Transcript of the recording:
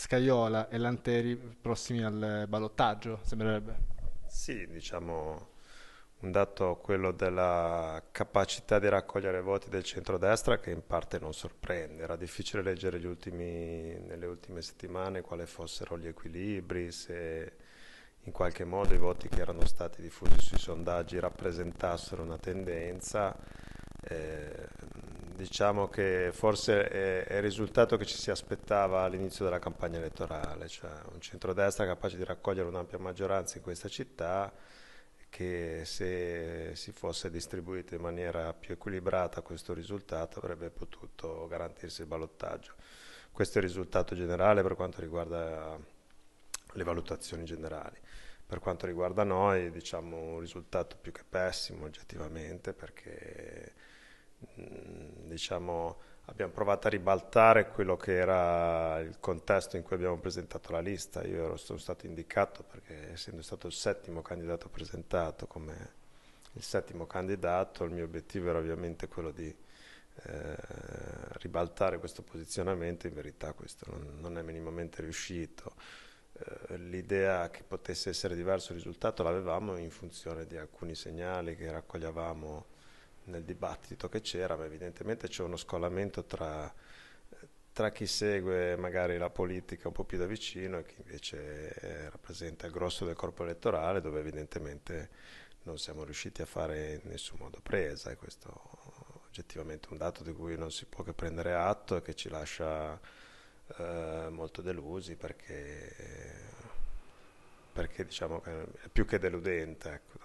Scaiola e Lanteri prossimi al ballottaggio, sembrerebbe. Sì, diciamo un dato quello della capacità di raccogliere voti del centrodestra che in parte non sorprende. Era difficile leggere ultimi, nelle ultime settimane quali fossero gli equilibri, se in qualche modo i voti che erano stati diffusi sui sondaggi rappresentassero una tendenza. Eh, diciamo che forse è, il risultato che ci si aspettava all'inizio della campagna elettorale, cioè un centrodestra capace di raccogliere un'ampia maggioranza in questa città che se si fosse distribuito in maniera più equilibrata questo risultato avrebbe potuto garantirsi il ballottaggio. Questo è il risultato generale per quanto riguarda le valutazioni generali. Per quanto riguarda noi, diciamo un risultato più che pessimo oggettivamente perché Mm, diciamo, abbiamo provato a ribaltare quello che era il contesto in cui abbiamo presentato la lista. Io ero, sono stato indicato perché essendo stato il settimo candidato presentato come il settimo candidato, il mio obiettivo era ovviamente quello di eh, ribaltare questo posizionamento, in verità questo non, non è minimamente riuscito. Eh, l'idea che potesse essere diverso il risultato l'avevamo in funzione di alcuni segnali che raccogliavamo nel dibattito che c'era, ma evidentemente c'è uno scolamento tra, tra, chi segue magari la politica un po' più da vicino e chi invece eh, rappresenta il grosso del corpo elettorale, dove evidentemente non siamo riusciti a fare in nessun modo presa. E questo è oggettivamente un dato di cui non si può che prendere atto e che ci lascia eh, molto delusi perché perché diciamo che è più che deludente. Ecco.